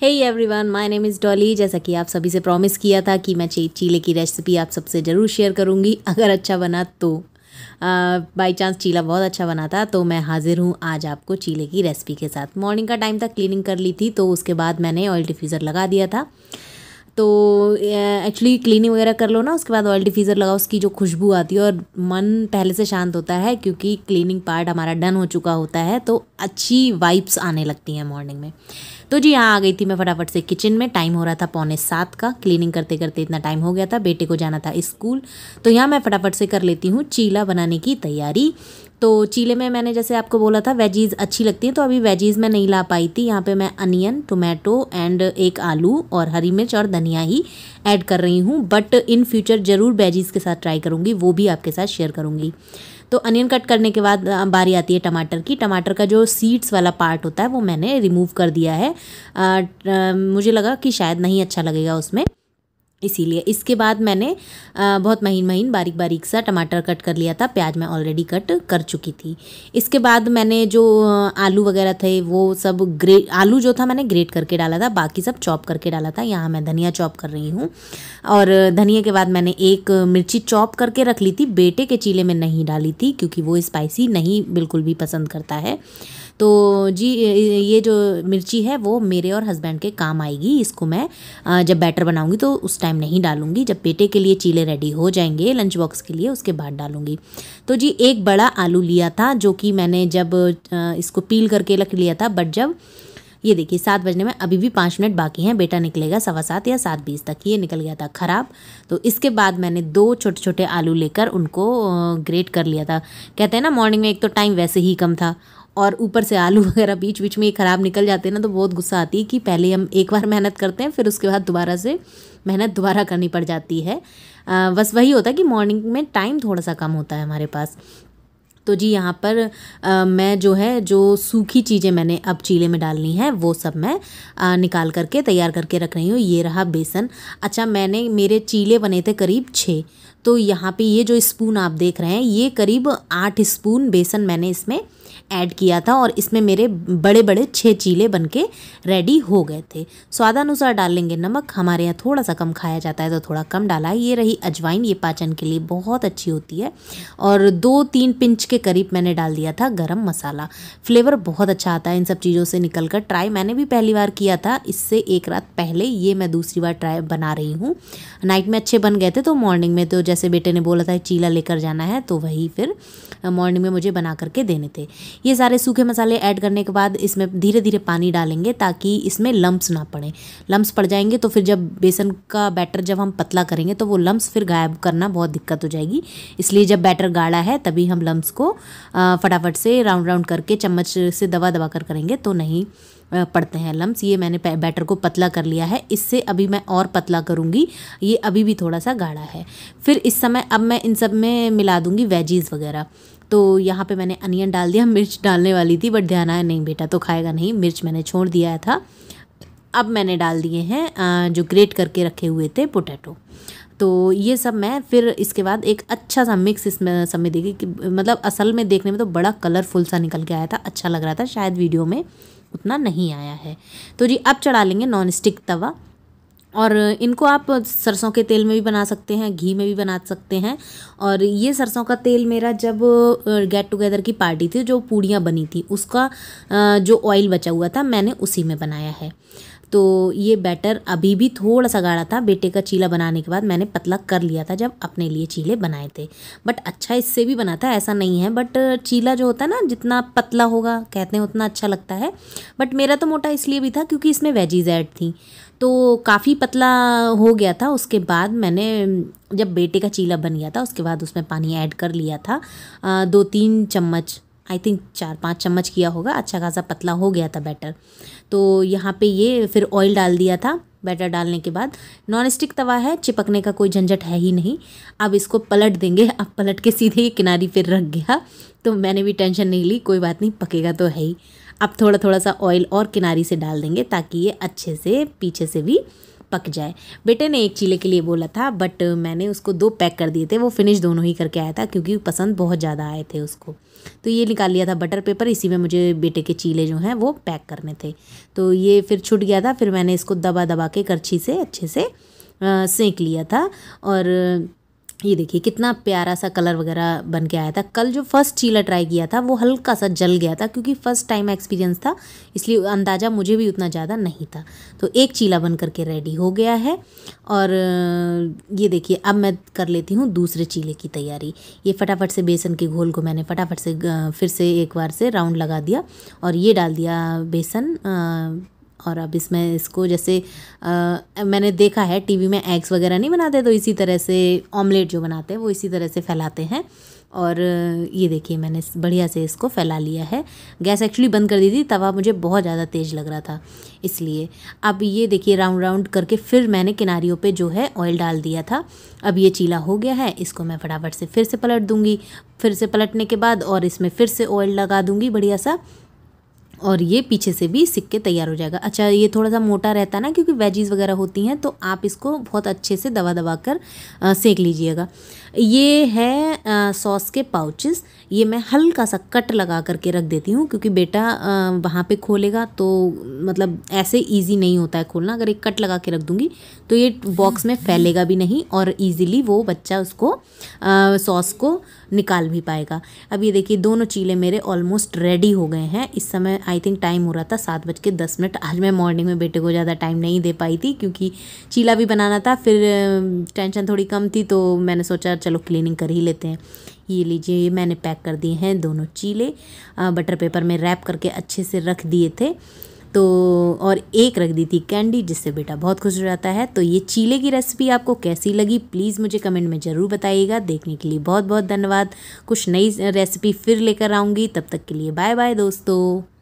hey everyone my name is Dolly जैसा कि आप सभी से प्रॉमिस किया था कि मैं चीले की रेसिपी आप सबसे ज़रूर शेयर करूँगी अगर अच्छा बना तो बाई चांस चीला बहुत अच्छा बना था तो मैं हाज़िर हूँ आज आपको चीले की रेसिपी के साथ मॉर्निंग का टाइम था क्लीनिंग कर ली थी तो उसके बाद मैंने ऑयल डिफ्यूज़र लगा दिया था तो एक्चुअली क्लीनिंग वगैरह कर लो ना उसके बाद ऑयल डिफ्यूज़र लगाओ उसकी जो खुशबू आती है और मन पहले से शांत होता है क्योंकि क्लीनिंग पार्ट हमारा डन हो चुका होता है तो अच्छी वाइब्स आने लगती हैं मॉर्निंग में तो जी यहाँ आ गई थी मैं फटाफट से किचन में टाइम हो रहा था पौने सात का क्लीनिंग करते करते इतना टाइम हो गया था बेटे को जाना था स्कूल तो यहाँ मैं फटाफट से कर लेती हूँ चीला बनाने की तैयारी तो चीले में मैंने जैसे आपको बोला था वेजीज़ अच्छी लगती हैं तो अभी वेजीज़ मैं नहीं ला पाई थी यहाँ पे मैं अनियन टोमेटो एंड एक आलू और हरी मिर्च और धनिया ही ऐड कर रही हूँ बट इन फ्यूचर ज़रूर वेजीज़ के साथ ट्राई करूँगी वो भी आपके साथ शेयर करूँगी तो अनियन कट करने के बाद बारी आती है टमाटर की टमाटर का जो सीड्स वाला पार्ट होता है वो मैंने रिमूव कर दिया है आ, आ, मुझे लगा कि शायद नहीं अच्छा लगेगा उसमें इसीलिए इसके बाद मैंने बहुत महीन महीन बारीक बारीक सा टमाटर कट कर लिया था प्याज मैं ऑलरेडी कट कर चुकी थी इसके बाद मैंने जो आलू वगैरह थे वो सब ग्रे आलू जो था मैंने ग्रेट करके डाला था बाकी सब चॉप करके डाला था यहाँ मैं धनिया चॉप कर रही हूँ और धनिया के बाद मैंने एक मिर्ची चॉप करके रख ली थी बेटे के चीले में नहीं डाली थी क्योंकि वो स्पाइसी नहीं बिल्कुल भी पसंद करता है तो जी ये जो मिर्ची है वो मेरे और हस्बैंड के काम आएगी इसको मैं जब बैटर बनाऊँगी तो उस टाइम नहीं डालूंगी जब बेटे के लिए चीले रेडी हो जाएंगे लंच बॉक्स के लिए उसके बाद डालूंगी तो जी एक बड़ा आलू लिया था जो कि मैंने जब इसको पील करके रख लिया था बट जब ये देखिए सात बजने में अभी भी पाँच मिनट बाकी हैं बेटा निकलेगा सवा सात या सात बीस तक ये निकल गया था ख़राब तो इसके बाद मैंने दो छोटे छोटे आलू लेकर उनको ग्रेट कर लिया था कहते हैं ना मॉर्निंग में एक तो टाइम वैसे ही कम था और ऊपर से आलू वगैरह बीच बीच में ये ख़राब निकल जाते हैं ना तो बहुत गुस्सा आती है कि पहले हम एक बार मेहनत करते हैं फिर उसके बाद दोबारा से मेहनत दोबारा करनी पड़ जाती है आ, बस वही होता है कि मॉर्निंग में टाइम थोड़ा सा कम होता है हमारे पास तो जी यहाँ पर आ, मैं जो है जो सूखी चीज़ें मैंने अब चीले में डालनी है वो सब मैं आ, निकाल करके तैयार करके रख रही हूँ ये रहा बेसन अच्छा मैंने मेरे चीले बने थे करीब छः तो यहाँ पे ये जो स्पून आप देख रहे हैं ये करीब आठ स्पून बेसन मैंने इसमें ऐड किया था और इसमें मेरे बड़े बड़े छः चीले बन के रेडी हो गए थे स्वादानुसार डाल लेंगे नमक हमारे यहाँ थोड़ा सा कम खाया जाता है तो थोड़ा कम डाला है ये रही अजवाइन ये पाचन के लिए बहुत अच्छी होती है और दो तीन पिंच के करीब मैंने डाल दिया था गर्म मसाला फ्लेवर बहुत अच्छा आता है इन सब चीज़ों से निकल कर ट्राई मैंने भी पहली बार किया था इससे एक रात पहले ये मैं दूसरी बार ट्राई बना रही हूँ नाइट में अच्छे बन गए थे तो मॉर्निंग में तो जैसे बेटे ने बोला था चीला लेकर जाना है तो वही फिर मॉर्निंग में मुझे बना करके देने थे ये सारे सूखे मसाले ऐड करने के बाद इसमें धीरे धीरे पानी डालेंगे ताकि इसमें लम्ब ना पड़े लम्ब्स पड़ जाएंगे तो फिर जब बेसन का बैटर जब हम पतला करेंगे तो वो लम्ब फिर गायब करना बहुत दिक्कत हो जाएगी इसलिए जब बैटर गाढ़ा है तभी हम लम्ब को फटाफट से राउंड राउंड करके चम्मच से दबा दबा कर करेंगे तो नहीं पड़ते हैं लम्स ये मैंने बैटर को पतला कर लिया है इससे अभी मैं और पतला करूँगी ये अभी भी थोड़ा सा गाढ़ा है फिर इस समय अब मैं इन सब में मिला दूँगी वेजीज़ वगैरह तो यहाँ पे मैंने अनियन डाल दिया मिर्च डालने वाली थी बट ध्यान आया नहीं बेटा तो खाएगा नहीं मिर्च मैंने छोड़ दिया था अब मैंने डाल दिए हैं जो ग्रेट करके रखे हुए थे पोटैटो तो ये सब मैं फिर इसके बाद एक अच्छा सा मिक्स इसमें सब में देखी कि मतलब असल में देखने में तो बड़ा कलरफुल सा निकल के आया था अच्छा लग रहा था शायद वीडियो में उतना नहीं आया है तो जी अब चढ़ा लेंगे नॉन स्टिक तवा और इनको आप सरसों के तेल में भी बना सकते हैं घी में भी बना सकते हैं और ये सरसों का तेल मेरा जब गेट टुगेदर की पार्टी थी जो पूड़ियाँ बनी थी उसका जो ऑयल बचा हुआ था मैंने उसी में बनाया है तो ये बैटर अभी भी थोड़ा सा गाढ़ा था बेटे का चीला बनाने के बाद मैंने पतला कर लिया था जब अपने लिए चीले बनाए थे बट अच्छा इससे भी बना था ऐसा नहीं है बट चीला जो होता है ना जितना पतला होगा कहते हैं उतना अच्छा लगता है बट मेरा तो मोटा इसलिए भी था क्योंकि इसमें वेजीज ऐड थी तो काफ़ी पतला हो गया था उसके बाद मैंने जब बेटे का चीला बन गया था उसके बाद उसमें पानी ऐड कर लिया था दो तीन चम्मच आई थिंक चार पाँच चम्मच किया होगा अच्छा खासा पतला हो गया था बैटर तो यहाँ पे ये फिर ऑयल डाल दिया था बैटर डालने के बाद नॉन स्टिक तवा है चिपकने का कोई झंझट है ही नहीं अब इसको पलट देंगे अब पलट के सीधे ही किनारी पर रख गया तो मैंने भी टेंशन नहीं ली कोई बात नहीं पकेगा तो है ही अब थोड़ा थोड़ा सा ऑयल और किनारी से डाल देंगे ताकि ये अच्छे से पीछे से भी पक जाए बेटे ने एक चीले के लिए बोला था बट मैंने उसको दो पैक कर दिए थे वो फिनिश दोनों ही करके आया था क्योंकि पसंद बहुत ज़्यादा आए थे उसको तो ये निकाल लिया था बटर पेपर इसी में मुझे बेटे के चीले जो हैं वो पैक करने थे तो ये फिर छूट गया था फिर मैंने इसको दबा दबा के करछी से अच्छे से सेंक लिया था और ये देखिए कितना प्यारा सा कलर वगैरह बन के आया था कल जो फर्स्ट चीला ट्राई किया था वो हल्का सा जल गया था क्योंकि फ़र्स्ट टाइम एक्सपीरियंस था इसलिए अंदाज़ा मुझे भी उतना ज़्यादा नहीं था तो एक चीला बन करके रेडी हो गया है और ये देखिए अब मैं कर लेती हूँ दूसरे चीले की तैयारी ये फटाफट से बेसन के घोल को मैंने फटाफट से फिर से एक बार से राउंड लगा दिया और ये डाल दिया बेसन और अब इसमें इसको जैसे आ, मैंने देखा है टीवी में एग्स वगैरह नहीं बनाते तो इसी तरह से ऑमलेट जो बनाते हैं वो इसी तरह से फैलाते हैं और ये देखिए मैंने बढ़िया से इसको फैला लिया है गैस एक्चुअली बंद कर दी थी तवा मुझे बहुत ज़्यादा तेज़ लग रहा था इसलिए अब ये देखिए राउंड राउंड करके फिर मैंने किनारियों पे जो है ऑयल डाल दिया था अब ये चीला हो गया है इसको मैं फटाफट से फिर से पलट दूँगी फिर से पलटने के बाद और इसमें फिर से ऑयल लगा दूँगी बढ़िया सा और ये पीछे से भी सिक्के तैयार हो जाएगा अच्छा ये थोड़ा सा मोटा रहता है ना क्योंकि वेजीज वगैरह होती हैं तो आप इसको बहुत अच्छे से दबा दबा कर सेक लीजिएगा ये है सॉस के पाउचेस ये मैं हल्का सा कट लगा करके रख देती हूँ क्योंकि बेटा वहाँ पे खोलेगा तो मतलब ऐसे इजी नहीं होता है खोलना अगर एक कट लगा के रख दूँगी तो ये बॉक्स में फैलेगा भी नहीं और इजीली वो बच्चा उसको सॉस को निकाल भी पाएगा अब ये देखिए दोनों चीले मेरे ऑलमोस्ट रेडी हो गए हैं इस समय आई थिंक टाइम हो रहा था सात बज के दस मिनट आज मैं मॉर्निंग में बेटे को ज़्यादा टाइम नहीं दे पाई थी क्योंकि चीला भी बनाना था फिर टेंशन थोड़ी कम थी तो मैंने सोचा चलो क्लीनिंग कर ही लेते हैं ये लीजिए ये मैंने पैक कर दिए हैं दोनों चीले बटर पेपर में रैप करके अच्छे से रख दिए थे तो और एक रख दी थी कैंडी जिससे बेटा बहुत खुश हो जाता है तो ये चीले की रेसिपी आपको कैसी लगी प्लीज़ मुझे कमेंट में ज़रूर बताइएगा देखने के लिए बहुत बहुत धन्यवाद कुछ नई रेसिपी फिर लेकर आऊँगी तब तक के लिए बाय बाय दोस्तों